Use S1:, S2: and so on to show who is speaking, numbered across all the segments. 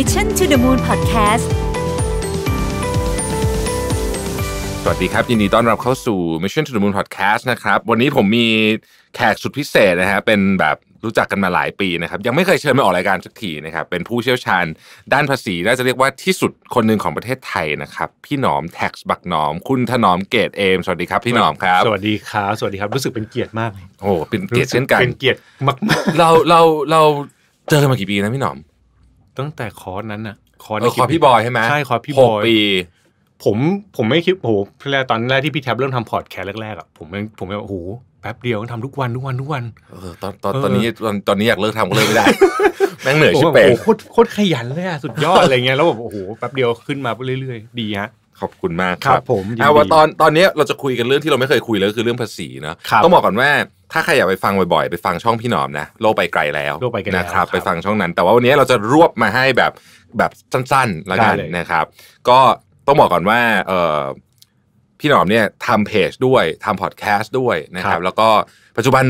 S1: Mission to the Moon Podcast สวัสดีครับยินดีต้อนรับเข้าสู่ Mission to the Moon Podcast นะครับวันนี้ผมมีแขกสุดพิเศษนะฮะเป็นแบบรู้จักกันมาหลายปีนะครับยังไม่เคยเชิญมาออกรายการสักทีนะครับเป็นผู้เชี่ยวชาญด้านภาษีน่าจะเรียกว่าที่สุดคนหนึ่งของประเทศไทยนะครับพี่หนอมแท็กบักหนอม คุณถนอมเกตเอมสวัสดีครับ พี่หนอมครับ สวัสดีครับ สวัสดีครับรู้สึกเป็นเกียรติมากเลยโอ้เป็นเกียรติเช่นกันเป็นเกียรติมากเราเราเราเจอกันมากี่ปีนะพี่หนอม
S2: ตั้งแต่คอร์สนั้นอะคอร์สในคอร์สพี่บอยใช่ไหมใช่คอร์สพี่บอยปีผมผมไม่คิดโหแรกตอนแรกที่พี่แท็บเริ่มทำพอร์ตแคร์แรกๆอะผมผมแบบโอ้โหแป๊บเดียวทำทุกวันทุกวันทุกวัน เออตอนตอนตอนนี้ตอนตอนนี้อยากเลิกทำก็เลิกไม่ได้
S1: แม่งเหนื่อยชิบเปลโอโ
S2: โคตรขยันเลยอะสุดยอดอะไรเงี้ยแล้วแบบโอ้โหแป๊บเดียวขึ้นมาเรื่อยๆ ดีฮะขอบคุณมากครับผมเอาว่าต
S1: อนตอนนี้เราจะคุยกันเรื่องที่เราไม่เคยคุยเลยคือเรื่องภาษีนะต้องบอกก่อนว่าถ้าใครอยากไปฟังบ่อยๆไปฟังช่องพี่หนอมนะ โลกไปไกลแล้วโลกไปไกลนะครับไปฟังช่องนั้น แต่ว่าวันนี้เราจะรวบมาให้แบบแบบสั้นๆแล้วกันนะครับ ก็ต้องบอกก่อนว่าเพี่หนอมเนี่ยทำเพจด้วยทำพอดแคสต์ด้วยนะครับ แล้วก็ปัจจุบัน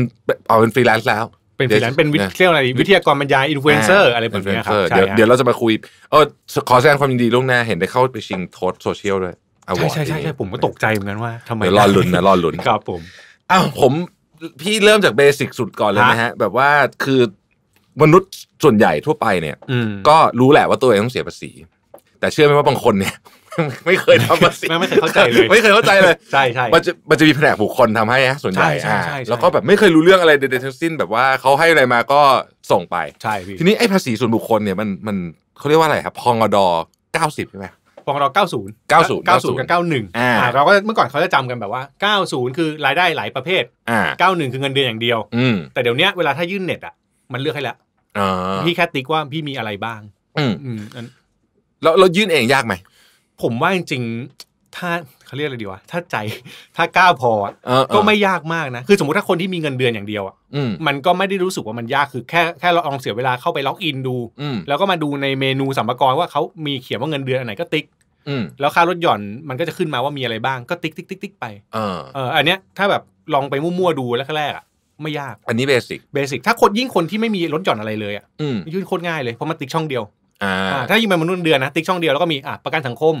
S1: เอาเป็นฟรีแลนซ์แล้วเป็นฟรีแลนซ์เป็นวิทยาอ
S2: ะไรวิทยากรบรรยายอินฟลูเอนเซอร์อะไรแบบนี้ครับเดี๋ยวเดี๋ยวเราจะมาค
S1: ุยเออขอแสดงความยินดีล่วงหน้าเห็นได้เข้าไปชิงทศโซเชียลด้วยใช่ใช่ใช่ผมก็ตกใจเหมือนกันว่าทำไมรอลุ้นนะรอลุ้นครับผมอ้าวผมพี่เริ่มจากเบสิกสุดก่อนเลยนะฮะ แบบว่าคือมนุษย์ส่วนใหญ่ทั่วไปเนี่ยก็รู้แหละว่าตัวเองต้องเสียภาษี แต่เชื่อไหมว่าบางคนเนี่ยไม่เคยทำภาษีไม่เคยเข้าใจเลยไม่เคยเข้าใจเลยใช่ใช่มันจะมันจะมีแผนกบุคคลทำให้ฮะส่วนใหญ่ช่แล้วก็แบบไม่เคยรู้เรื่องอะไรเด็ดทั้งสิ้นแบบว่าเขาให้อะไรมาก็ส่งไปใช่ ทีนี้ไอ้ภาษีส่วนบุคคลเนี่ยมันมันเขาเรียกว่าอะไรครับพองอ
S2: ดอเก้าสิบใช่ไหมพรงก้าศูนเกากับ 91นอ่า เราก็เมื่อก่อนเขาจะจำกันแบบว่า 90 คือรายได้หลายประเภท อ่า 91 คือเงินเดือนอย่างเดียว อืม แต่เดี๋ยวนี้เวลาถ้ายื่นเน็ตอ่ะ มันเลือกให้แล้ว พี่แค่ติ๊กว่าพี่มีอะไรบ้าง อืมอืมเราเรายื่นเองยากไหม ผมว่าจริงๆ ถ้าเขาเรียกอะไรดีวะถ้าใจถ้ากล้าพอก็ไม่ยากมากนะคือสมมติถ้าคนที่มีเงินเดือนอย่างเดียวอ่ะมันก็ไม่ได้รู้สึกว่ามันยากคือแค่แค่เราลองเสียเวลาเข้าไปล็อกอินดูแล้วก็มาดูในเมนูสัมภาระว่าเขามีเขียนว่าเงินเดือนอันไหนก็ติ๊กแล้วค่ารถหย่อนมันก็จะขึ้นมาว่ามีอะไรบ้างก็ติ๊กติ๊กติ๊กติ๊กไปเอออันเนี้ยถ้าแบบลองไปมั่วๆดูแล้วแรกอ่ะไม่ยากอันนี้เบสิกเบสิกถ้าคนยิ่งคนที่ไม่มีรถหย่อนอะไรเลยอ่ะยื่นโคตรง่ายเลยเพราะมันติ๊กช่องเดียวถ้ายิ่งเป็นมนุษย์เดือนนะติ๊กช่องเดียวแล้วก็มีอ่ะประกันสังคม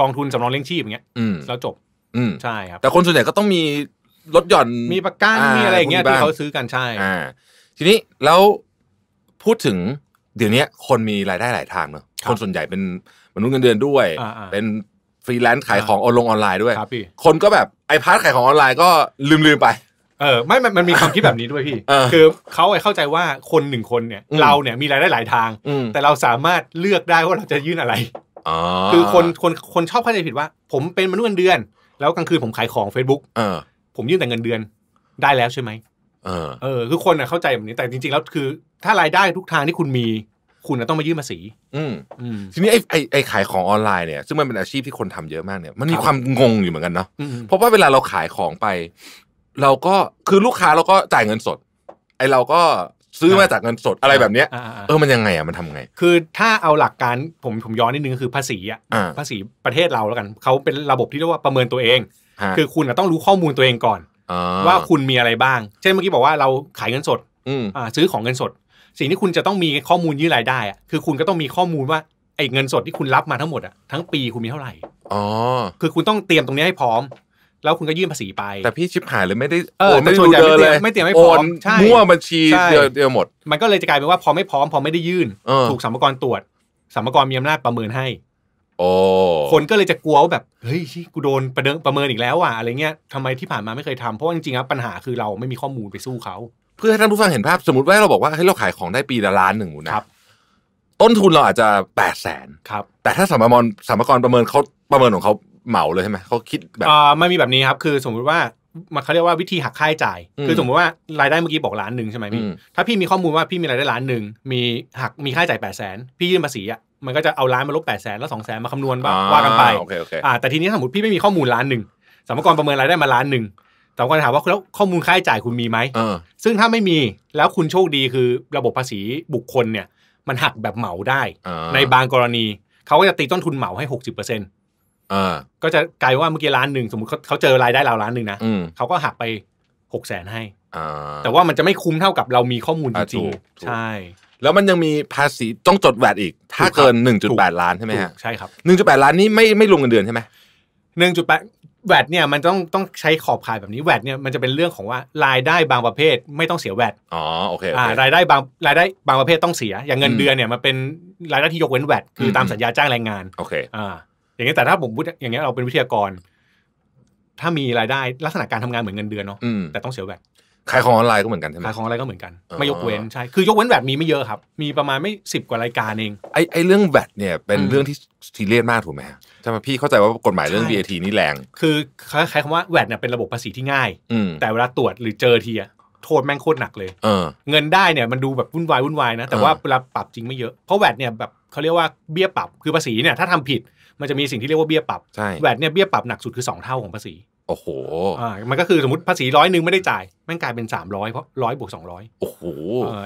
S2: กองทุนสำรองเลี้ยงชีพอย่างเงี้ยแล้วจบอืใช่ครับแต่คนส่วนใหญ่ก็ต้องมีลดหย่อนมีประกันมีอะไรอย่างเงี้ยที่เขาซื้อกันใช่
S1: อ่าทีนี้แล้วพูดถึงเดี๋ยวนี้คนมีรายได้หลายทางเนอะคนส่วนใหญ่เป็นมนุษย์เงินเดือนด้วยเป็นฟรีแลนซ์ขายของออนไลน์ด้วย
S2: คนก็แบบไอพาร์ทขายของออนไลน์ก็ลืมลืมไปเออไม่มันมีความคิดแบบนี้ด้วยพี่คือเขาเข้าใจว่าคนหนึ่งคนเนี่ยเราเนี่ยมีรายได้หลายทางแต่เราสามารถเลือกได้ว่าเราจะยื่นอะไรคือคนคนคนชอบเข้าใจผิดว่า ผมเป็นมนุษย์เงินเดือน แล้วกลางคืนผมขายของ Facebook เออผมยื่นแต่เงินเดือนได้แล้วใช่ไหมเอออ คือคนเข้าใจแบบนี้แต่จริงๆแล้วคือถ้ารายได้ทุกทางที่คุณมี คุณต้องมายื่นภาษีอืมอืม
S1: ทีนี้ไอ้ไอ้ไอ้ขายของออนไลน์เนี่ยซึ่งมันเป็นอาชีพที่คนทำเยอะมากเนี่ย มั
S2: นมีความงงอยู่เหมือนกัน
S1: เนาะเพราะว่าเวลาเราขายของไป เราก็คือลูกค้าเราก็จ่ายเงินสด
S2: ไอ้เราก็ซื้อมาจากเงินสดอะไรแบบเนี้ยเออมันยังไงอ่ะมันทำไง คือถ้าเอาหลักการผมผมย้อนนิดนึงคือภาษีอ่ะภาษีประเทศเราแล้วกันเขาเป็นระบบที่เรียกว่าประเมินตัวเอง คือคุณต้องรู้ข้อมูลตัวเองก่อนว่าคุณมีอะไรบ้าง เช่นเมื่อกี้บอกว่าเราขายเงินสดซื้อของเงินสดสิ่งที่คุณจะต้องมีข้อมูลยื่นรายได้อ่ะคือคุณก็ต้องมีข้อมูลว่าไอ้เงินสดที่คุณรับมาทั้งหมดอ่ะทั้งปีคุณมีเท่าไหร่อ๋อคือคุณต้องเตรียมตรงนี้ให้พร้อมแล้วคุณก็ยื่นภาษีไป แต่พี่ชิปหายเลยไม่ได้เออไม่ดูเดินเลยไม่เตรียมไม่พร้อมมั่วบัญชีเดียวหมด มันก็เลยจะกลายเป็นว่าพอไม่พร้อมพอไม่ได้ยื่นถูกสัมภาระตรวจสัมภาระมีอำนาจประเมินให้
S1: โอ้คน
S2: ก็เลยจะกลัวว่าแบบเฮ้ยกูโดนประเดิประเมินอีกแล้วอ่ะอะไรเงี้ยทำไมที่ผ่านมาไม่เคยทำเพราะจริงๆครับปัญหาคือเราไม่มีข้อมูลไปสู้เขาเพื่อให้ท่านผู้ฟังเห็นภาพสมมติว่าเราบอกว่าให้เราขายของได้ปีละล้านหนึ่งนะครับ ต้นทุนเราอาจจะ
S1: แปดแสนครับ แต่ถ้าสัมภารสัมภารประเมินเขาประเมินของเขาเหมาเลยใช่ไหมเขาคิดแบบ
S2: อ่าไม่มีแบบนี้ครับคือสมมุติว่ามันเขาเรียกว่าวิธีหักค่าใช้จ่ายคือสมมติว่ารายได้เมื่อกี้บอกล้านหนึ่งใช่ไหมพี่ถ้าพี่มีข้อมูลว่าพี่มีรายได้ล้านหนึ่งมีหักมีค่าใช้จ่ายแปดแสนพี่ยื่นภาษีอ่ะมันก็จะเอาล้านมาลบแปดแสนแล้วสองแสนมาคำนวณว่ากันไปอ่าแต่ทีนี้สมมติพี่ไม่มีข้อมูลล้านหนึ่งสมกรประเมินรายได้มาล้านหนึ่งสต่ก์ถามว่าแล้วข้อมูลค่าใช้จ่ายคุณมีไหมซึ่งถ้าไม่มีแล้วคุณโชคดีคือระบบภาษีบุคคลเนี่ย มันหักแบบเหมาได้ในบางกรณีเขาก็จะตีต้นทุนเหมาให้หกสิบเปอร์เซ็นต์ก็จะกลายว่าเมื่อกี้ล้านหนึ่งสมมติเขาเจอรายได้เราล้านหนึ่งนะเขาก็หักไปหกแสนให้แต่ว่ามันจะไม่คุ้มเท่ากับเรามีข้อมูลจริงใช่ แล้วมันยังมีภาษีต้องจดแวดอีก ถ้าเกิน
S1: 1.8 ล้านใช่ไหมฮะใช่ครับ1.8 ล้านนี้ไม่ไม่รวมเงินเดือนใช่ไหม
S2: หนึ่งจุดแปดแวดเนี่ยมันต้องต้องใช้ขอบขายแบบนี้แวดเนี่ยมันจะเป็นเรื่องของว่ารายได้บางประเภทไม่ต้องเสียแวดอ๋อโอเคอ่ารายได้บางรายได้บางประเภทต้องเสียอย่างเงินเดือนเนี่ยมันเป็นรายได้ที่ยกเว้นแวดคือตามสัญญาจ้างแรงงานโอเคอ่าอย่างนี้แต่ถ้าผมอย่างนี้เราเป็นวิทยากร ถ้ามีรายได้ลักษณะการทำงานเหมือนเงินเดือนเนาะแต่ต้องเสียแบตขายของออนไลน์ก็เหมือนกันใช่ไหมขายของออนไลน์ก็เหมือนกันไม่ยกเว้นใช่คือยกเว้นแบตมีไม่เยอะครับ มีประมาณไม่สิบกว่ารายการเองไอ้ไอ้เรื่องแ
S1: บตเนี่ยเป็นเรื่องที่ทีเรียสมากถูกไหมใช่ไหมพี่เข้าใจว่ากฎหมายเรื่อง VAT นี่แรง
S2: คือคล้ายๆคำว่าแบตเนี่ยเป็นระบบภาษีที่ง่ายแต่เวลาตรวจหรือเจอทีอะโทษแม่งโคตรหนักเลยเเงินได้เนี่ยมันดูแบบวุ่นวายวุ่นวายนะแต่ว่าเวลาปรับจริงไม่เยอะเพราะแบตเนี่ยแบบเขาเรียกว่าเบี้ยปรับคือภาษีเนี่ยถ้าทำผิดมันจะมีสิ่งที่เรียกว่าเบี้ยปรับ ใช่ แวดเนี่ยเบี้ยปรับหนักสุดคือ2เท่าของภาษี โอ้โห อ่า มันก็คือสมมติภาษีร้อยหนึ่งไม่ได้จ่ายมันกลายเป็น 300เพราะร้อยบวกสองร้อยโอ้โห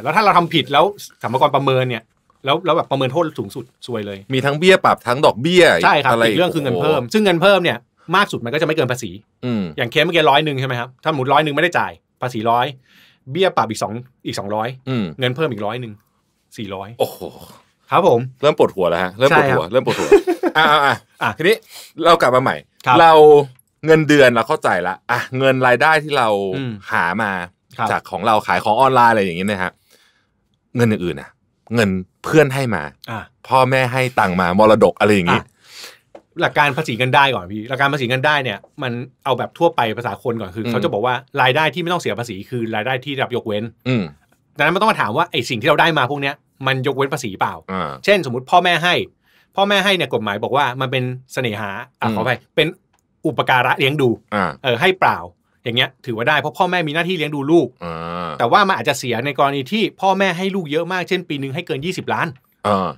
S2: แล้วถ้าเราทำผิดแล้วสรรพากรประเมินเนี่ย แล้วแล้วแบบประเมินโทษสูงสุดซวยเลย มีทั้งเบ
S1: ี้ยปรับทั้งดอกเบี้ยใช่ครับอีกเรื่องคือเงินเพิ่ม
S2: ซึ่งเงินเพิ่มเนี่ยมากสุดมันก็จะไม่เกินภาษีอย่างเคสเมื่อกี้ร้อยหนึ่งใช่ไหมครับถ้าหมุดร้อยหนึ่งไม่ได้จ่ายภาษีร้อยเบี้ยปรับอีกสองอีกสองร้อยเงินเพิ่มอีกร้อยหนึ่งสี่ร้อยโอ้โห
S1: ครับผมเริ่มปวดหัวแล้วฮะเริ่มปวดหัวเริ่มปว
S2: ดหัวอ่าอ่าอ่ะทีนี้ เรากลับมาใหม่เรา
S1: เงินเดือนเราเข้าใจละอ่ะเงินรายได้ที่เราหามา จากของเราขายของออนไลน์อะไรอย่างงี้นะฮะเงินอื่นๆ่ะ เงินเพื่อนให้มาอพ่อแม่ให้ตังมามรดกอะไรอย่างนี้
S2: หลักการภาษีเงินได้ก่อนพี่หลักการภาษีเงินได้เนี่ย มันเอาแบบทั่วไปภาษาคนก่อนคือเขาจะบอกว่ารายได้ที่ไม่ต้องเสียภาษีคือ รายได้ที่รับยกเว้นดังนั้นมันต้องมาถามว่าไอ้สิ่งที่เราได้มาพวกเนี้ยมันยกเว้นภาษีเปล่า เช่นสมมติพ่อแม่ให้ พ่อแม่ให้เนี่ยกฎหมายบอกว่ามันเป็นเสน่หาอ่ะขอไปเป็นอุปการะเลี้ยงดูเออให้เปล่า อย่างเงี้ย ถือว่าได้เพราะพ่อแม่มีหน้าที่เลี้ยงดูลูกแต่ว่ามันอาจจะเสียในกรณีที่พ่อแม่ให้ลูกเยอะมากเช่น ปีหนึ่งให้เกิน 20ล้าน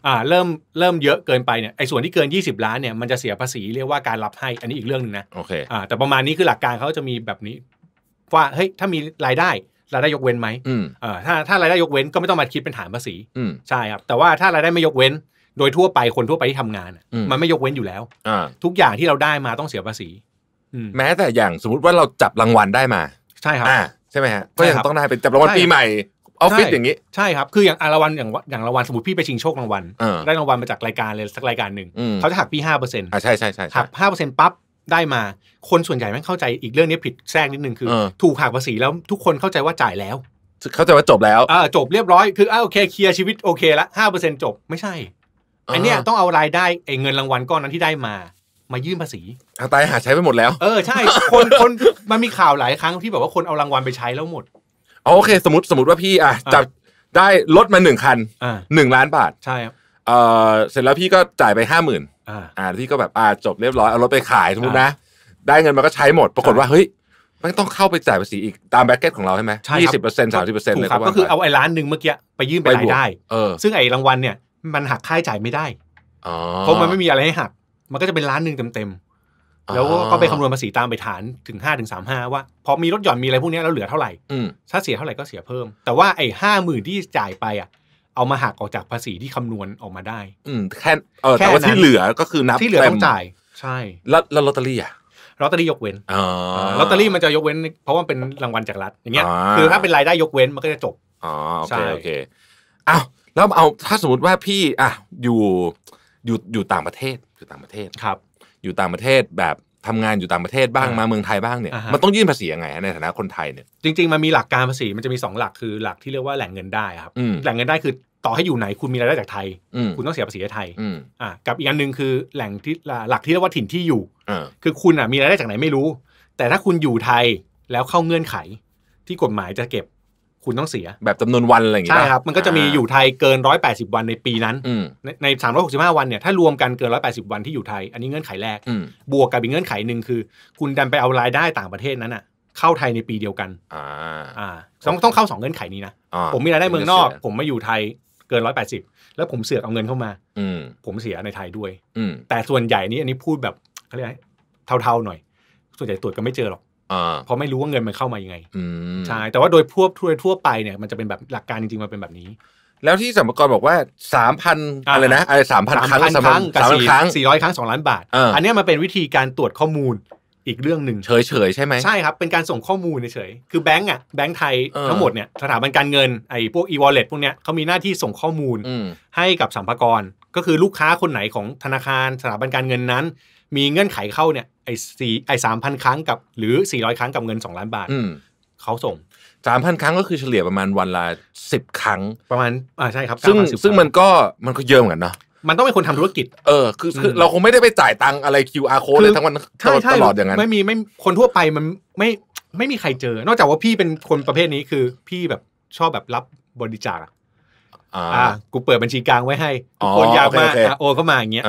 S2: อ่า เริ่มเริ่มเยอะเกินไปเนี่ยไอ้ส่วนที่เกิน 20ล้านเนี่ยมันจะเสียภาษีเรียกว่าการรับให้อันนี้อีกเรื่องหนึ่งนะโอเคอ่าแต่ประมาณนี้คือหลักการเขาจะมีแบบนี้ว่าเฮ้ยถ้ามีรายได้รายได้ยกเว้นไหมเออ ถ้า ถ้า ราย ได้ ยก เว้น ก็ ไม่ ต้อง มา คิด เป็น ฐาน ภาษีใช่ ครับ แต่ว่า ถ้า ราย ได้ ไม่ ยก เว้น โดย ทั่ว ไป คน ทั่ว ไป ที่ทำงานมัน ไม่ยกเว้นอยู่แล้วอทุก อย่าง ที่ เรา ได้ มา ต้อง เสีย ภาษีอแม้แต่ อย่าง สมมติ ว่า เรา
S1: จับ รางวัล ได้ มา
S2: ใช่ครับใช่ไหมฮะ ก็ยังต้อง ได้ เป็น จับ รางวัล ปี ใหม่ออฟฟิศอย่างนี้ ใช่ครับ คือ อย่าง รางวัล อย่างอย่างรางวัล สมมติ พี่ไปชิงโชครางวัลได้รางวัลมาจากรายการเลยสักรายการหนึ่งเขาจะหักพี่ห้าเปอร์เซ็นต์ใช่ใช่ใช่หักห้าเปอร์เซ็นต์ปั๊บได้มาคนส่วนใหญ่ไม่เข้าใจอีกเรื่องนี้ผิดแทรกนิดนึงคือ ถูกหักภาษีแล้วทุกคนเข้าใจว่าจ่ายแล้วเข้าใจว่าจบแล้วอ่าจบเรียบร้อยคืออ่าโอเคเคลียร์ชีวิตโอเคละห้าเปอร์เซ็นจบไม่ใช่อันเนี้ยต้องเอารายได้เงินรางวัลก้อนนั้นที่ได้มา มายื่นภาษีเอาตายหาใช้ไปหมดแล้ว เออใช่คนคนมันมีข่าวหลายครั้งที่แบบว่าคนเอารางวัลไปใช้แล้วหมด
S1: โอเคสมมติสมมติว่าพี่อ่ะจับได้รถมาหนึ่งคันหนึ่งล้านบาทใช่ครับเออเสร็จแล้วพี่ก็จ่ายไปห้าหมื่นอ่าพี่ก็แบบอ่าจบเรียบร้อยเอารถไปขายสมมตินะ ได้เงินมาก็ใช้หมด ปรากฏว่าเฮ้ยมันต้องเข้าไปจ่ายภาษีอีกตามแบ็กเก็ตของเราใช่ไหมยี่สิบเปอร์เซ็นต์สามสิบเปอร์เซ็นต์เลยครับก็คือเอาไอ้ล้า
S2: นหนึ่งเมื่อกี้ไปยื่นไปรายได้ซึ่งไอ้รางวัลเนี่ยมันหักค่าใช้จ่ายไม่ได้เพราะมันไม่มีอะไรให้หักมันก็จะเป็นล้านหนึ่งเต็มๆแล้วก็ไปคำนวณภาษีตามไปฐานถึงห้าถึงสามห้าว่าพอมีรถหย่อนมีอะไรพวกนี้แล้วเหลือเท่าไหร่ถ้าเสียเท่าไหร่ก็เสียเพิ่มแต่ว่าไอ้ห้าหมื่นที่จ่ายไปอ่ะเอามาหักออกจากภาษีที่คำนวณออกมาได้ อืมแค่เออแต่ว่าที่เหลือก็คือนับที่เหลือต้องจ่ายใช่แล้วแล้วลอตเตอรี่อ่ะลอตเตอรี่ยกเว้นลอตเตอรี่มันจะยกเว้นเพราะว่าเป็นรางวัลจากรัฐอย่างเงี้ยคือถ้าเป็นรายได้ยกเว้นมันก็จะจบ
S1: อ๋อโอเคโอเคอ้าวแล้วเอาถ้าสมมติว่าพี่อ่ะอยู่อยู่อยู่ต่างประเทศอยู่ต่างประเทศครับ อยู่ต่างประเทศแบบทำงานอยู่ต่างประเทศบ้างมาเมืองไทยบ้างเนี่ยมันต้องยื่นภาษียังไงในฐานะคนไทยเนี่ย
S2: จริงๆมันมีหลักการภาษีมันจะมี2หลักคือหลักที่เรียกว่าแหล่งเงินได้ครับแหล่งเงินได้คือต่อให้อยู่ไหนคุณมีรายได้จากไทย คุณต้องเสียภาษีไทยอ่ากับอีกอันหนึ่งคือแหล่งที่หลักที่เรียกว่าถิ่นที่อยู่คือคุณอ่ะมีรายได้จากไหนไม่รู้ แต่ถ้าคุณอยู่ไทยแล้วเข้าเงื่อนไขที่กฎหมายจะเก็บคุณต้องเสียแบบจำนวนวันอะไรอย่างเงี้ยใช่ครับมันก็จะมีอยู่ไทยเกิน 180 วันในปีนั้น ใน 365 วันเนี่ยถ้ารวมกันเกิน180 วันที่อยู่ไทย อันนี้เงื่อนไขแรก บวกกับอีกเงื่อนไขหนึ่งคือ คุณดันไปเอารายได้ต่างประเทศนั้นอะเข้าไทยในปีเดียวกันอ่าต้องต้องเข้าสองเงื่อนไขนี้นะ
S1: ผมมีรายได้เมืองนอก
S2: ผมมาอยู่ไทยเกิน 180 แล้วผมเสือกเอาเงินเข้ามาผมเสียในไทยด้วยแต่ส่วนใหญ่นี้อันนี้พูดแบบเขาเรียกเทาๆหน่อย ส่วนใหญ่ตรวจก็ไม่เจอหรอกเพราะไม่รู้ว่าเงินมันเข้ามายังไงใช่ แต่ว่าโดยพวกทั่วทั่วไปเนี่ยมันจะเป็นแบบหลักการจริงๆ มันเป็นแบบนี้ แล้วที่สัมภารบอกว่าสามพันอะไรนะอะไรสามพันครั้งสามพันครั้งสี่ร้อยครั้งสองล้านบาท อันนี้มันเป็นวิธีการตรวจข้อมูลอีกเรื่องหนึ่งเฉยเฉยใช่ไหมใช่ครับเป็นการส่งข้อมูลเฉยคือแบงก์อ่ะแบงก์ไทย ทั้งหมดเนี่ยสถาบันการเงินไอ้พวก e-wallet พวกเนี้ยเขามีหน้าที่ส่งข้อมูลให้กับสัมภาระก็คือลูกค้าคนไหนของธนาคารสถาบันการเงินนั้นมีเงื่อนไขเข้าเนี่ยไอ้สี่ไอ้สามพันครั้งกับหรือสี่ร้อยครั้งกับเงินสองล้านบาทเขาส่งสามพันครั้งก็คือเฉลี่ยประมาณวัน
S1: ละสิบครั้งประมาณอ่าใช่ครับซึ่งซึ่งมันก็มันก็เยอะเหมือนกันเนาะมันต้องเป็นคนทำธุรกิจ เออคือคือเราคงไม่ได้ไปจ่ายตังอะไร QR
S2: code เลยทั้งวันตลอดอย่างนั้นไม่มีไม่คนทั่วไปมันไม่ไม่มีใครเจอ นอกจากว่าพี่เป็นคนประเภทนี้คือพี่แบบชอบแบบรับบริจาคอ่ากูเปิดบัญชีกลางไว้ให้คนอยากมาโอนเข้ามาอย่างเงี้ย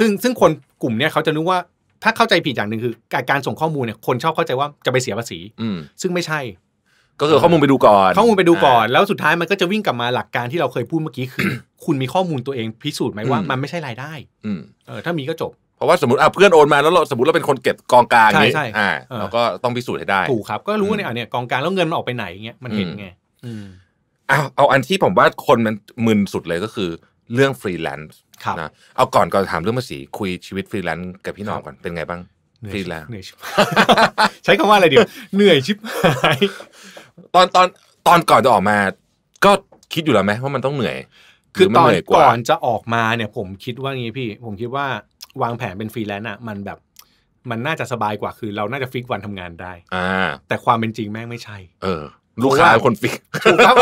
S2: ซึ่งซึ่งคนกลุ่มเนี้ยเขาจะนึกว่าถ้าเข้าใจผิดอย่างหนึ่งคือการส่งข้อมูลเนี่ยคนชอบเข้าใจว่าจะไปเสียภาษีซึ่งไม่ใช่ ก็คือข้อมูลไปดูก่อน ข้อมูลไปดูก่อน แล้วสุดท้ายมันก็จะวิ่งกลับมาหลักการที่เราเคยพูดเมื่อกี้คือ คุณมีข้อมูลตัวเองพิสูจน์ไหมว่า มันไม่ใช่รายได้เออ ถ้ามีก็จบ เพราะว่าสมมติอ่ะเพื่อนโอนมาแล้
S1: วเราสมมติเราเป็นคนเก็บกองกลางนี้อ่าเราก็ต้องพิสูจน์ให้ได้ถูกครับก็รู้เนี่ย
S2: เนี่ยกองกลางแล้วเงินมันออกไปไหนเงี้ยมันเห็นไง
S1: เอาเอาอันที่ผมว่าคนมันมึนสุดเลยก็คือเรื่องฟรีแลนซ์นะเอาก่อนก่อนถามเรื่องภาษีคุยชีวิตฟรีแลนซ์กับพี่หน้องก่อนเป็นไงบ้างฟรีแลนซ์ใช้คำว่าอะไรเดี๋ยวเหนื่อยชิบหายตอนตอนตอนก่อนจะออกมา
S2: ก็คิดอยู่แล้วไหมว่ามันต้องเหนื่อย คือตอนก่อนจะออกมาเนี่ยผมคิดว่างี้พี่ผมคิดว่าวางแผนเป็นฟรีแลนซ์อ่ะมันแบบมันน่าจะสบายกว่าคือเราน่าจะฟิกวันทำงานได้ อ่า แต่ความเป็นจริงแม่งไม่ใช่ เออลูกค้าคนฟิก ถูกครับ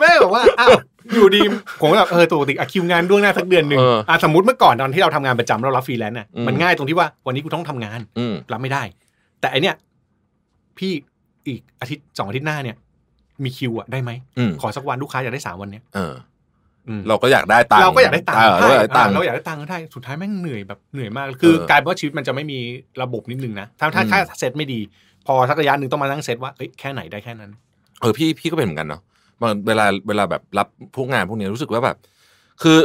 S2: แม่บอกว่าอ้าวอยู่ดีผมแบบเออตัวติอะคิวงานด้วงหน้าสักเดือนหนึ่งอ่าสมมติเมื่อก่อนตอนที่เราทำงานประจำเรารับฟรีแลนซ์น่ะมันง่ายตรงที่ว่าวันนี้กูต้องทำงาน รับไม่ได้ แต่อันเนี้ยพี่อีกอาทิตย์สองอาทิตย์หน้าเนี่ย มีคิวอะได้ไหมขอสักวันลูกค้าอยากได้สามวันเนี้ยเราก็อยากได้ตังค์ เราก็อยากได้ตังค์เราอยากได้ตังค์เราอยากได้ตังค์ก็ได้สุดท้ายแม่งเหนื่อยแบบเหนื่อยมาก คือกลายเป็นว่าชีวิต มันจะไม่มีระบบนิดนึงนะ ถ้าถ้าค่าเซตไม่ดี พอสักระยะหนึ่งต้องมานั่งเซตว่าเอ้ยแค่ไหนได้แค่นั้น
S1: เออพี่พี่ก็เป็นเหมือนกันเนาะเวลาเวลาแบบรับพวกงานพวกนี้รู้สึกว่าแบบ คือ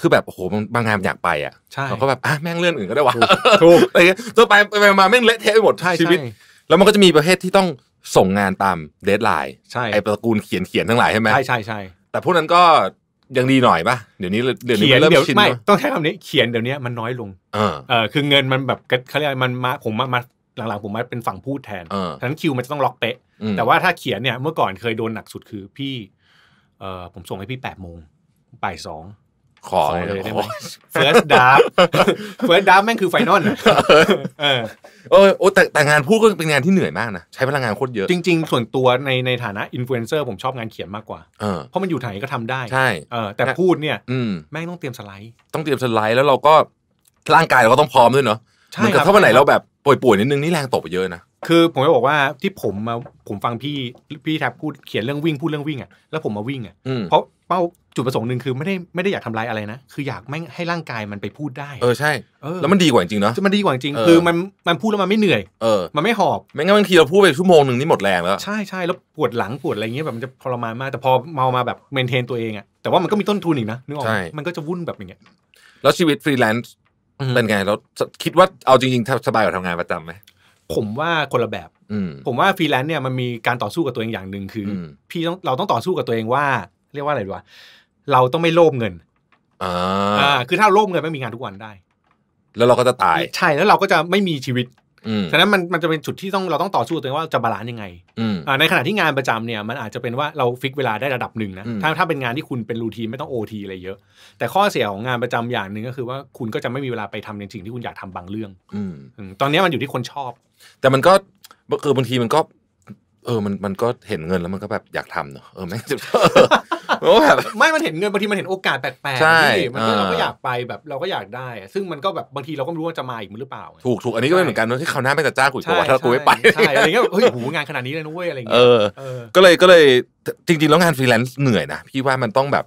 S1: คือแบบโอ้โหบางงานอยากไปอ่ะเขาก็แบบอ่ะแม่งเลื่อนอื่นก็ได้วะถูกอะไรเงี้ยตัวไปไปมา แม่งเละเทะไปหมดใช่ชีวิตแล้วมันก็จะมีประเภทที่ต้องส่งงานตามเดทไลน์ใช่ไอ้ตระกูลเขียนเขียนทั้งหลายใช่ไหมใช่ใช่ใช่แต่พวกนั้นก็ยังดีหน่อยป่ะ เดี๋ยวนี้เดี๋ยวนี้เริ่มชินไม่ต
S2: ้องใช้คำนี้ เขียนเดี๋ยวนี้มันน้อยลงเออคือเงินมันแบบเขาเรียกมันมาผมมาหลังๆผมมาเป็นฝั่งพูดแทนฉะนั้นคิวมันจะต้องล็อกเป๊ะแต่ว่าถ้าเขียนเนี่ยเมื่อก่อนเคยโดนหนักสุดคือพี่ เออผมส่งให้พี่แปดโมงบ่ายสองขอเลยได้ไหม first draft first draft แม่งคือไฟนอลเออโอ้แต่แต่ง
S1: านพูดก็เป็นงานที่เหนื่อยมากนะใช้พลังงานโคตรเยอะ จ
S2: ริง ๆ ส่วนตัวในในฐานะอินฟลูเอนเซอร์ ผมชอบงานเขียนมากกว่าเพราะมันอยู่ไหนก็ทำได้ใช่เออแต่พูดเนี่ยแม่งต้องเตรียมสไลด์
S1: ต้องเตรียมสไลด์แล้วเราก็ร่างกายเราก็ต้องพร้อมด้วยเนาะเหมือนกับถ้าวันไหนเราแบบป่วยๆนิดนึงนี่แรงตกไปเย
S2: อะนะคือผมจะบอกว่าที่ผมมาผมฟังพี่พี่แท็บพูดเขียนเรื่องวิ่งพูดเรื่องวิ่งอ่ะแล้วผมมาวิ่งอ่ะเพราะเป้าจุดประสงค์หนึ่งคือไม่ได้ไม่ได้อยากทำลายอะไรนะคืออยากแม่งให้ร่างกายมันไปพูดได้เออใช่ แล้วมันดีกว่าจริงเนาะมันดีกว่าจริงคือมันมันพูดแล้วมันไม่เหนื่อยเออมันไม่หอบไม่งั้นบางทีเราพูดไปชั่วโมงหนึ่งนี่หมดแรงแล้วใช่ใช่แล้วปวดหลังปวดอะไรเงี้ยแบบมันจะทรมานมากแต่พอเมามาแบบเมนเทนตัวเองอ่ะแต่ว่ามันก็มีต้นทุนอีกนะนึกออกมันก็จะวุ่นแบบอย่างเงี้ยแล้วชีวิตฟรีแลนซ์เป็นไงแล้วคิดว่าเอาจริงๆสบายกว่าทำงานประจำไหมผมว่าคนละแบบ ผมว่าฟรีแลนซ์เนี่ยมันมีการต่อสู้กับตัวเองอย่างหนึ่งคือ พี่ต้องเราต้องต่อสู้กับตัวเองว่า เรียกว่าอะไรดีวะ เราต้องไม่โลภเงินอ่าคือถ้าโลภเงินไม่มีงานทุกวันได้ แล้วเราก็จะตาย ใช่แล้วเราก็จะไม่มีชีวิตฉะนั้นมันมันจะเป็นจุดที่ต้องเราต้องต่อสู้ตัวเองว่าจะบาลานซ์ยังไงในขณะที่งานประจำเนี่ยมันอาจจะเป็นว่าเราฟิกเวลาได้ระดับหนึ่งนะถ้าถ้าเป็นงานที่คุณเป็นรูทีไม่ต้องโอทีอะไรเยอะ แต่ข้อเสีย ของงานประจำอย่างหนึ่งก็คือว่าคุณก็จะไม่มีเวลา ไปทำในสิ่งที่คุณอยากทำบางเรื่องอตอนนี้มันอยู่ที่คนชอบ แต่
S1: มันก็คือบางทีมันก็ เออมันมันก็เห็นเงินแล้วมันก็แบบอยากทำเนอะเออแม่งบ
S2: ไม่ มันเห็นเงิน บางทีมันเห็นโอกาสแปลกๆใช่มันก็เราก็อยากไปแบบเราก็อยากได้ ซึ่งมันก็แบบบางทีเราก็ไม่รู้ว่าจะมาอีกหรือเปล่า
S1: ถูก ถูก อันนี้ก็เป็นเหมือนกันที่เขาหน้าไม่จะจ้างกูอีว่าถ้ากูไม่ไป
S2: ใช่ อะไรเงี้ยเฮ้ยโหงานขนาดนี้เลยนุ้ย อะไรเงี้ย
S1: เออ ก็เลย ก็เลย จริง ๆ แล้วงานฟรีแลนซ์เหนื่อยนะ พี่ว่ามันต้องแบบ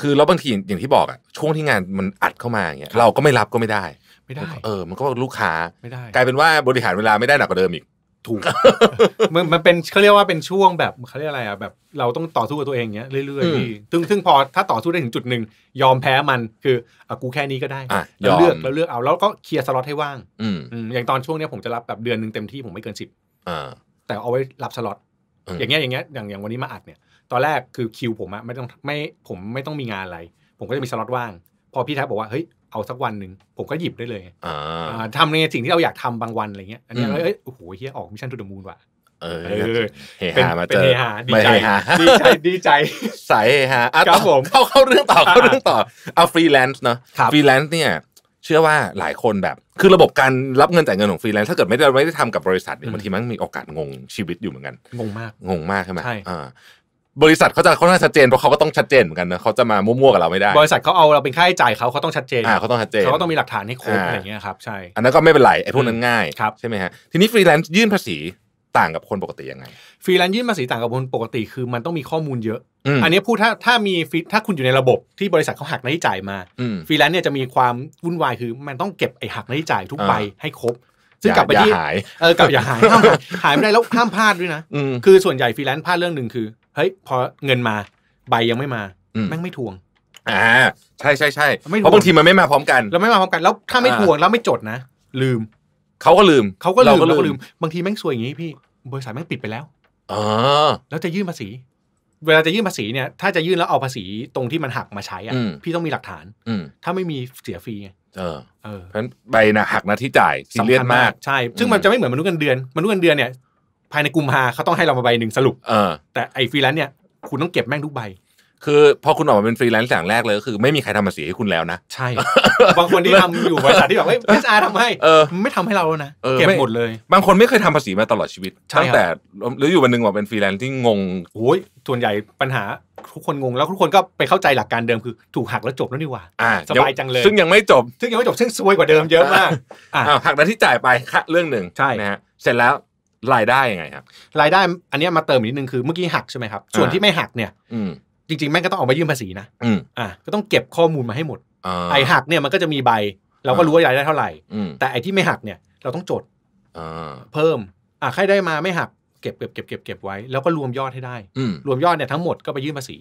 S1: คือแล้วบางทีอย่างที่บอกอะช่วงที่งานมันอัดเข้ามาอย่างเงี้ย เราก็ไม่รับก็ไม่ได้ ไม่ได้ เออ มันก็ลูกค้าไม่ได้กลายเป็นว่าบริหารเวลาไม่ได้หนักกว่าเดิมอีกถูก
S2: มันมันเป็นเขาเรียกว่าเป็นช่วงแบบเขาเรียกอะไรอ่ะแบบเราต้องต่อสู้กับตัวเองเงี้ยเรื่อยๆพี่ซึ่งซึ่งพอถ้าต่อสู้ได้ถึงจุดหนึ่งยอมแพ้มันคืออ่ะกูแค่นี้ก็ได้เราเลือกเราเลือกเอาแล้วก็เคลียร์สล็อตให้ว่างอย่างตอนช่วงเนี้ยผมจะรับแบบเดือนหนึ่งเต็มที่ผมไม่เกินสิบแต่เอาไว้รับสล็อตอย่างเงี้ยอย่างเงี้ยอย่างอย่างวันนี้มาอัดเนี่ย ตอนแรกคือคิวผมอะไม่ต้องไม่ผมไม่ต้องมีงานอะไร ผมก็จะมีสล็อตว่าง พอพี่แท็บบอกว่าเฮ้ยเอาสักวันหนึ่งผมก็หยิบได้เลยทำในสิ่งที่เราอยากทำบางวันอะไรเงี้ยอันนี้เราเอ้ยโอ้โหเฮียออกมิชชั่นทูดมูนว่ะเออเฮฮามาเจอฮฮาดีใจดีใจดี
S1: ใจสเฮฮาครับผมเข้าเข้าเรื่องต่อเข้าเรื่องต่อเอาฟรีแลนซ์เนาะฟรีแลนซ์เนี่ยเชื่อว่าหลายคนแบบ คือระบบการรับเงินจ่ายเงินของฟรีแลนซ์ถ้าเกิดไม่ได้ไม่ได้ทำกับบริษัทเนี่ยบางทีมันมีโอกาสงงชีวิตอยู่เหมือนกันงงมากงงมากใช่ไหมใช่บริษัทเขาจะเขาต้องชัดเจนเพราะเขาก็ต้องชัดเจนเหมือนกันนะเขาจะมามั่วๆกับเราไม่ได้ บ
S2: ริษัทเขาเอาเราเป็นค่าใช้จ่ายเขาเขาต้องชัดเจนอ่าเขาต้องชัดเจนเขาก็ต้องมีหลักฐานให้ครบอะไรเงี้ยครับใช่อันนั้นก็ไม่เป็นไรไอ้พวกนั้นง่าย ใช่ไหมฮะทีนี้ฟรีแลนซ์ยื่นภาษีต่างกับคนปกติยังไงฟรีแลนซ์ยื่นภาษีต่างกับคนปกติ คือมันต้องมีข้อมูลเยอะอันนี้พูดถ้าถ้ามีถ้าคุณอยู่ในระบบที่บริษัทเขาหักหน้าที่จ่ายมาฟรีแลนซ์เนี่ยจะมีความวุ่นวายคือมันต้องเก็บไอ้หักหน้าที่จ่ายทุกใบให้ครบ
S1: ซึ่งกลับไปที่เออกลับอย่
S2: าหายห้ามหายไม่ได้แล้วห้ามพลาดด้วยนะคือส่วนใหญ่ฟรีแลนซ์พลาดเรื่องหนึ่งคือเฮ้ยพอเงินมาใบยังไม่มาแม่งไม่ทวงอ่าใช่ใช่ใช่เพราะบางทีมันไม่มาพร้อมกันแล้วไม่มาพร้อมกันแล้วถ้าไม่ทวงแล้วไม่จดนะลืมเขาก็ลืมเขาก็ลืมเราก็ลืม บางทีแม่งซวยอย่างนี้พี่บริษัทแม่งปิดไปแล้วอแล้วจะยื่นภาษีเวลาจะยื่นภาษีเนี่ยถ้าจะยื่นแล้วเอาภาษีตรงที่มันหักมาใช้อ่ะพี่ต้องมีหลักฐาน อืถ้าไม่มีเสียฟรีไง
S1: เออเพราะใบนะหักนะที่จ่ายสำคัญสมากใ
S2: ช่ซึ่งมันจะไม่เหมือนมนุษย์เงินเดือนมนุษย์เงินเดือนเนี่ยภายในกุมภาเขาต้องให้เรามาใบหนึ่งสรุปเออแต่ไอ้ฟรีแลนซ์เนี่ยคุณต้องเก็บแม่งทุกใบ คือพอคุณออกมาเป็นฟรีแลนซ์อย่างแรกเลยก็คือไม่มีใครทำภาษีให้คุณแล้วนะใช่ บางคนที่ทำอยู่บริษัทที่แบบเฮ้ยเอสอาร์ทำให้ไม่ทำให้เราแล้วนะ
S1: เก็บหมดเลยบางคนไม่เคยท
S2: ำภาษีมาตลอดชีวิตตั้งแต่หรืออยู่วันหนึ่งว่าเป็นฟรีแลนซ์ที่งงโอ้ยส่วนใหญ่ปัญหา ทุกคนงงแล้วทุกคนก็ไปเข้าใจหลักการเดิมคือถูกหักแล้วจบแล้วนี่หว่าสบายจังเลย ซึ่งยังไม่จบซึ่งยังไม่จบซึ่งซวยกว่าเดิมเยอะมากอ่าหักหน้าที่จ่ายไปค่ะเรื่องหนึ่งใช่นะฮะเสร็จแล้วรายได้ยังไงครับรายได้อันนี้มาเติมนิดนึงคือเมื่อกี้หักใช่ไหมครับ ส่วนที่ไม่หักเนี่ยจริงๆแม่งก็ต้องออกมายื่นภาษีนะอ่าก็ต้องเก็บข้อมูลมาให้หมดไอหักเนี่ยมันก็จะมีใบเราก็รู้ว่ารายได้เท่าไหร่แต่ไอที่ไม่หักเนี่ยเราต้องจดเพิ่ม อ่ะใครได้มาไม่หักเก็บเก็บเก็บเก็บเก็บไว้ แล้วก็รวมยอดให้ได้ รวมยอดเนี่ยทั้งหมดก็ไปยื่นภาษี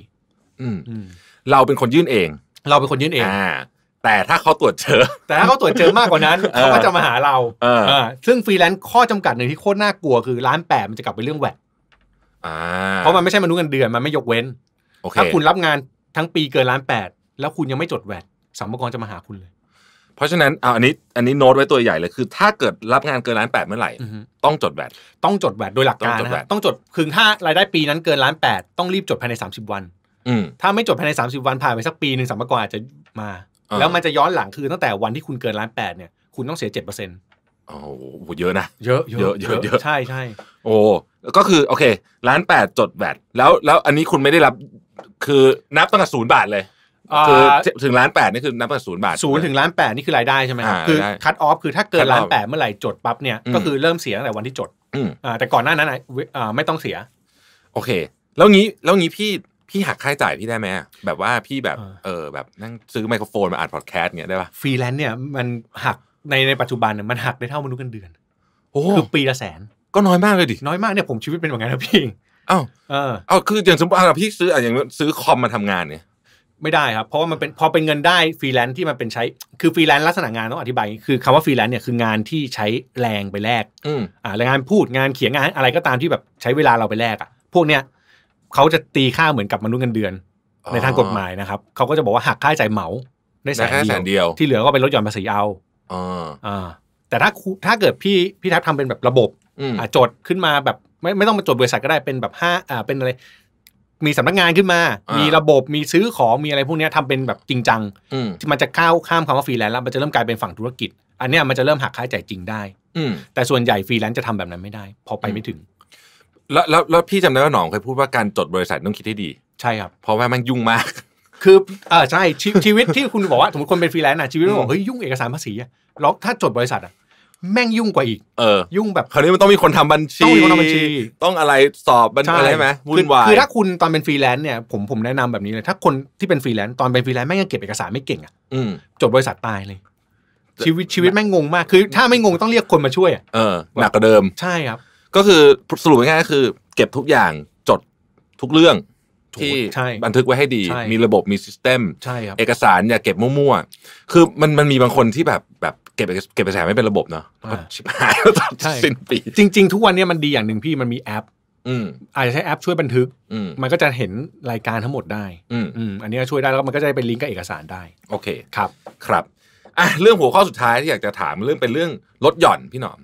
S2: เราเป็นคนยื่นเอง เราเป็นคนยื่นเองแต่ถ้าเขาตรวจเจอแต่ถ้าเขาตรวจเจอมากกว่านั้นเขาก็จะมาหาเราเออซึ่งฟรีแลนซ์ข้อจำกัดหนึ่งที่โคตรน่ากลัวคือร้านแปดมันจะกลับไปเรื่องแวดเพราะมันไม่ใช่มนุษย์เงินเดือนมันไม่ยกเว้นถ้าคุณรับงานทั้งปีเกินล้านแปดแล้วคุณยังไม่จดแวดสัมภาระจะมาหาคุณเลย
S1: เพราะฉะนั้นเอาอันนี้ อันนี้โน้ตไว้ตัวใหญ่เลยคือ ถ้าเกิดรับงานเกินล้านแปดเมื่อไหร่ต้องจ
S2: ดแวดต้องจดแวดโดยหลักการนะต้องจดคือถ้ารายได้ปีนั้นเกินล้านแปดต้องรีบจดภายในสสามิบวันถ้าไม่จดภายในสสามิบวันผ่านไปสักปีหนึ่งสัมภาระอาจจะมาแล้วมันจะย้อนหลังคือตั้งแต่วันที่คุณเกินล้านแปดเนี่ย คุณต้องเสียเจ็ดเปอร์เซ็นต์โอ้โ
S1: หเยอะนะเยอะเยอะเยอะเยอะใช่ใช่โอ้ก็คือโอเคล้านแปดจดแบตแล้วแล้วอันนี้คุณไม่ได้รับ
S2: คือนับตั้งแต่ศูนย์บาทเลยคือถึงล้านแปดนี่คือนับตั้งศูนย์บาทศูนย์ถึงล้านแปดนี่คือรายได้ใช่ไหมครับคือคัตออฟคือถ้าเกินล้านแปดเมื่อไหร่จดปั๊บเนี่ยก็คือเริ่มเสียตั้งแต่วันที่จดแต่ก่อนหน้านั้นไม่ต้องเสีย
S1: โอเค แล้วงี้แล้วงี้พี่พี่หักค่าจ่ายพี่ได้ไหมแบบว่าพี่แบบเออแบบนั่งซื้อไมโครโฟนมาอัดพอดแคสต์เนี้ยได้ปะ
S2: ฟรีแลนซ์เนี่ยมันหักในในปัจจุบันเนี่ยมันหักได้เท่ามนุษย์กันเดือนคือปีละแสน ก็น้อยมากเลยดิน้อยมากเนี่ยผมชีวิตเป็นแบบนั้นนะพี่อ้าวเอออ้าวคืออย่างสมมติ่พี่ซื้ออย่างซื้อคอมมาทำงานเนี่ยไม่ได้ครับเพราะว่ามันเป็นพอเป็นเงินได้ฟรีแลนซ์ที่มันเป็นใช้คือฟรีแลนซ์ลักษณะงานต้องอธิบายคือคำว่าฟรีแลนซ์เนี่ยคืองานที่ใช้แรงไปแลกอ่าแรงงานพูดงานเขียนงานอะไรก็ตามที่แบบใช้เวลาเราไปแลกอ่ะพวกเนี้ยเขาจะตีค่าเหมือนกับมนุษย์เงินเดือน ในทางกฎหมายนะครับเขาก็จะบอกว่าหักค่าใช้จ่ายเหมาได้แสนเดียว ที่เหลือก็เป็นลดหย่อนภาษีเอาอ่าแต่ถ้าถ้าเกิดพี่พี่ทัพทำเป็นแบบระบบอ่าจดขึ้นมาแบบไม่ไม่ต้องมาจดบริษัทก็ได้เป็นแบบห้าอ่าเป็นอะไร มีสำนักงานขึ้นมา มีระบบมีซื้อของมีอะไรพวกนี้ทำเป็นแบบจริงจังที่มันจะข้าวข้ามคำว่าฟรีแลนซ์แล้ว มันจะเริ่มกลายเป็นฝั่งธุรกิจอันนี้มันจะเริ่มหักค่าใช้จ่ายจริงได้แต่ส่วนใหญ่ฟรีแลนซ์จะทำแบบนั้นไม่ได้พอไปไม่ถึงแล้วแล้วแล้วพี่จำได้ว่าหนองเคยพูดว่าการจดบริษัทต้องคิดให้ดีใช่ครับเพราะว่ามันยุ่งมาก คือเออใช่ชีวิตที่คุณบอกว่าสมมติคนเป็นฟรีแลนซ์อ่ะชีวิตมันบอกเฮ้ยยุ่งเอกสารภาษีอะแล้วถ้าจดบริษัทอ่ะแม่งยุ่งกว่าอีกเออ ยุ่งแบบคราวนี้มันต้องมีคนทำบัญชีต้องมีคนทำบัญชี
S1: ต้องอะไรสอบบัญชีอะไรไหมวุ่นวายคือถ้า
S2: คุณตอนเป็นฟรีแลนซ์เนี่ย ผมผมแนะนำแบบนี้เลยถ้าคนที่เป็นฟรีแลนซ์ตอนเป็นฟรีแลนซ์แม่งยังเก็บเอกสารไม่เก่งอ่ะจดบริษัทตายเลย ชีวิตชีวิตแม่งงงมาก คือ ถ้าไม่งงต้องเรียกคนมาช่วยอ่ะเออหนักกว่าเดิมใช่
S1: ครับก็คือสรุปง่ายๆก็คือ เก็บทุกอย่างจดทุกเรื่องที่บันทึกไว้ให้ดี มีระบบมีซิสเต็มใช่ครับเอกสารอย่าเก็บมั่วๆคือมันมัน
S2: มีบางคนที่แบบแบบเก็บเอก็บเอกสารไม่เป็นระบบเนาะก็ชิบหายตอดชสิ้นปีจริง ๆ ทุกวันนี้มันดีอย่างหนึ่งพี่มันมีแอป อืมอาจจะใช้แอป ช่วยบันทึกอืมมันก็จะเห็นรายการทั้งหมดได้อืมอันนี้ก็ช่วยได้แล้วมันก็จะไปลิงก์กับเอกสารได้
S1: โอเคครับครับอ่ะเรื่องหัวข้อสุดท้ายที่อยากจะถามเรื่องเป็นเรื่องลดหย่อนพี่หนอม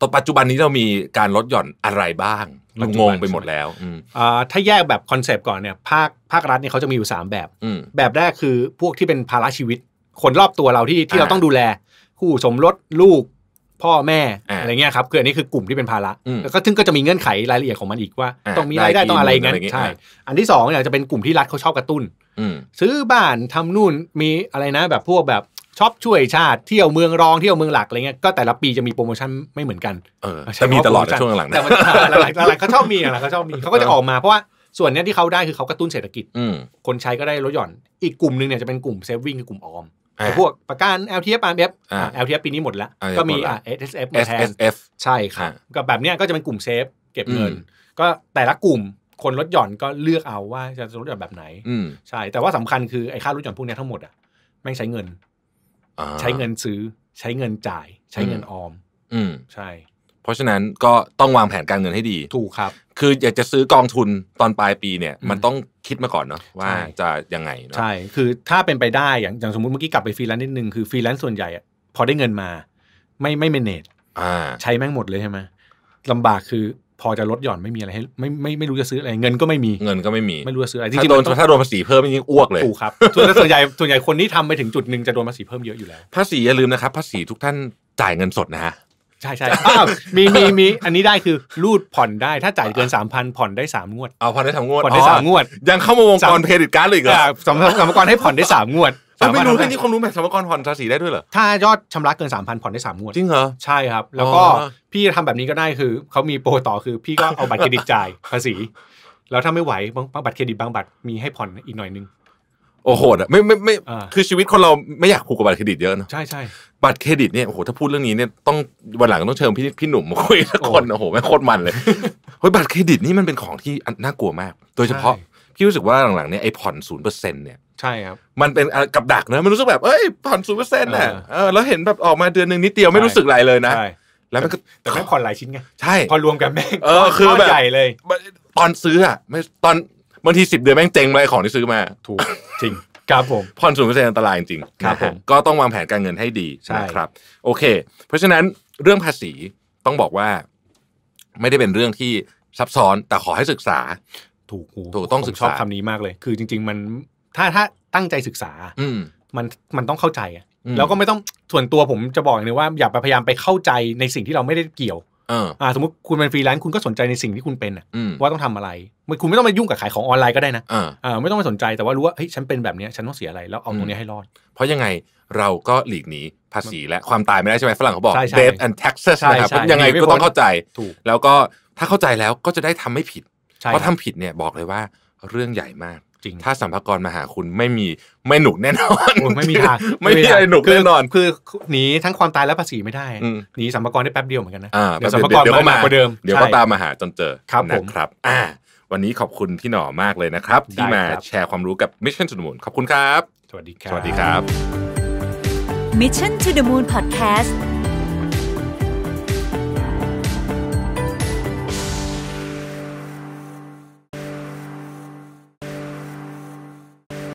S1: ตอนปัจจุบันนี้เรามี
S2: การลดหย่อนอะไรบ้าง
S1: ลุงงไปหมดแ
S2: ล้วอ่าถ้าแยกแบบคอนเซปต์ก่อนเนี่ยภาคภาครัฐเนี่ยเขาจะมีอยู่ 3 แบบแบบแรกคือพวกที่เป็นภาระชีวิต คนรอบตัวเราที่ที่เราต้องดูแลคู่สมรสลูกพ่อแม่อะไรเงี้ยครับคืออันนี้คือกลุ่มที่เป็นภาระแล้วก็ซึ่งก็จะมีเงื่อนไขรายละเอียดของมันอีกว่าต้องมีรายได้ต้องอะไรเงี้ยใช่ อันที่สองเนี่ยจะเป็นกลุ่มที่รัฐเขาชอบกระตุ้นซื้อบ้านทำนู่นมีอะไรนะแบบพวกแบบชอบช่วยชาติเที่ยวเมืองรองเที่ยวเมืองหลักอะไรเงี้ยก็แต่ละปีจะมีโปรโมชั่นไม่เหมือนกันเออจะมีตลอดช่วงหลังนะแต่หลัยหลังเขาชอบมีอะไรเขาชอบมีเขาก็จะออกมาเพราะว่าส่วนนี้ที่เขาได้คือเขากระตุ้นเศรษฐกิจคนใช้ก็ได้ลดหย่อนอีกกลุ่มหนึ่งเนี่ยจะเป็นกลุ่มเซฟวิ่งคือกลุ่มออมพวกประกัน LTF RMF LTF ปีนี้หมดแล้วก็มี SSF มาแทนใช่ค่ะ ก็แบบเนี้ยก็จะเป็นกลุ่มเซฟเก็บเงิน ก็แต่ละกลุ่มคนลดหย่อนก็เลือกเอาว่าจะลดหย่อนแบบไหนใช่แต่ว่าสำคัญคือไอ้ค่าลดหย่อนพวกนี้ทั้งหมดอ่ะแม่งใช้เงินใช้เงินซื้อใช้เงินจ่ายใช้เงินออมอืมใช่
S1: เพราะฉะนั้นก็ต้องวางแผนการเงินให้ดีถูกครับ คืออยากจะซื้อกองทุนตอนปลายปีเนี่ยมันต้องคิดม
S2: าก่อนเนาะว่าจะยังไงเนาะใช่คือถ้าเป็นไปได้อย่างอย่างสมมติเมื่อกี้กลับไปฟรีแลนซ์นิดนึงคือฟรีแลนซ์ส่วนใหญ่พอได้เงินมา ไม่ไม่เมเนจใช้แม่งหมดเลยใช่ไหมลำบากคือพอจะลดหย่อนไม่มีอะไรให้ไม่ไม่ไม่รู้จะซื้ออะไรเงินก็ไม่มีเงินก็ไม่มีไม่รู้จะซื้ออะไรถ้าโดนถ้าโดนภาษีเพิ่มยิ่งอ้วกเลยถูกครับส่วนใหญ่ส่วนใหญ่คนที่ทำไปถึงจุดหนึ่งจะโดนภาษีเพิ่มเยอะอยู่แล้ว
S1: ภาษีอย่าลืมนะครับภาษีทุกท่านจ่ายเงินสดนะฮะ
S2: ใช่ใช่มีมีมีอันนี้ได้คือรูดผ่อนได้ถ้าจ่ายเกินสามพันผ่อนได้สามงวดเอาผ่อนได้สามงวดผ่อนได้สามงวดยังเข้ามาวงการเครดิตการ์ดเลยเหรอสำหรับกรรมกรให้ผ่อนได้สามงวดไม่รู้แค่นี้คงรู้แมบสมกรผ่อนภาษีได้ด้วยเหรอถ้ายอดชำระเกินสามพันผ่อนได้สามงวดจริงเหรอใช่ครับ แล้วก็พี่ทำแบบนี้ก็ได้คือเขามีโปรต่อ คือพี่ก็เอาบัตรเครดิตจ่ายภาษีแล้วถ้าไม่ไหวบางบัตรเครดิตบางบัตรมีให้ผ่อนอีกหน่อยนึง
S1: โอ้โหอ่ะไม่ไม่ไม่ คือชีวิตคนเราไม่อยากผูกกับบัตรเครดิตเยอะนะใช่ใช่บัตรเครดิตเนี่ยโอ้โหถ้าพูดเรื่องนี้เนี่ยต้องวันหลังต้องเชิญพี่พี่หนุ่มมาคุยสักคนโอ้โหแม่โคตรมันเลยเฮ้ยบัตรเครดิตนี่มันเป็นของที่น่ากลัวมาก โดยเฉพาะพี่รู้สึกว่าหลังๆเนี่ยไอ้ผ่อนศูนย์เปอร์เซ็นต์เนี่ยใช่ครับมันเป็นกับดักนะมันรู้สึกแบบเอ้ยผ่อนศูนย์เปอร์เซ็นต์น่ะเออแล้ว เห็นแบบออกมาเดือนหนึ่งนิดเดียวไม่รู้สึกอะไรเลยนะ แล้วมันก็แต่ไม่ผ่อนหลายชิ้นไงใช่
S2: พอรวมกันแม่ง
S1: เออคือแบบใหญ่เลย ตอนซื้ออ่ะ ไม่ตอนบางทีสิบเดือนแม่งเจ๊งเลยของที่ซื้อมา ถูกจริงครับผมผ่อนศูนย์เปอร์เซ็นต์อันตรายจริงครับ ผมก็ต้องวางแผนการเงินให้ดีนะครับ โอเค เพราะฉะนั้นเรื่องภาษีต้องบอกว่า ไม่ได้เป็นเรื่องที่ซับซ้อนแต่ขอให้ศึกษา ถูกถูกต้องศึกษาชอบคำนี้มากเ
S2: ลย คือจริง ๆ มันถ้าถ้าตั้งใจศึกษาอืมันมันต้องเข้าใจอะแล้วก็ไม่ต้องส่วนตัวผมจะบอกอย่างหนึงว่าอย่าไปพยายามไปเข้าใจในสิ่งที่เราไม่ได้เกี่ยวอ่าสมมติคุณเป็นฟรีแลนซ์คุณก็สนใจในสิ่งที่คุณเป็นว่าต้องทำอะไรมคุณไม่ต้องไปยุ่งกับขายของออนไลน์ก็ได้นะอ่าไม่ต้องไปสนใจแต่ว่ารู้ว่าเฮ้ยฉันเป็นแบบนี้ฉันต้องเสียอะไรแล้วเอาตรงนี้ให้รอด เพราะยังไงเราก็หลีกหนีภาษีและความตายไม่ได้ใช่ไหมฝรั่งเขาบอกเช่แอน death and taxes ใช่นะครับยังไงก็ต้องเข้าใจถูก
S1: แล้วก็ถ้าเข้าใจแล้วก็จะได้ทำไม่ผิด เพราะทำผิดเนี่ยบอกเลยว่าเรื่องใหญ่มาก
S2: จริงถ้าสัมภาระมาหาคุณไม่มีไม่หนุกแน่นอนไม่มีทางไม่มีอะไรหนุกแน่นอนคือหนีทั้งความตายและภาษีไม่ได้หนีสัมภาระได้แป๊บเดียวเหมือนกันนะเดี๋ยวสัมภารรมาเดิม เดี๋ยวก็ตามมาหา
S1: จนเจอครับผมครับอ่าวันนี้ขอบคุณพี่หน่อมากเลยนะครับที่มาแชร์ความรู้กับมิชชั่นสุดมูลขอบคุณครับสวัสดีครับสวัสดีครับ Mission to the Moon Podcast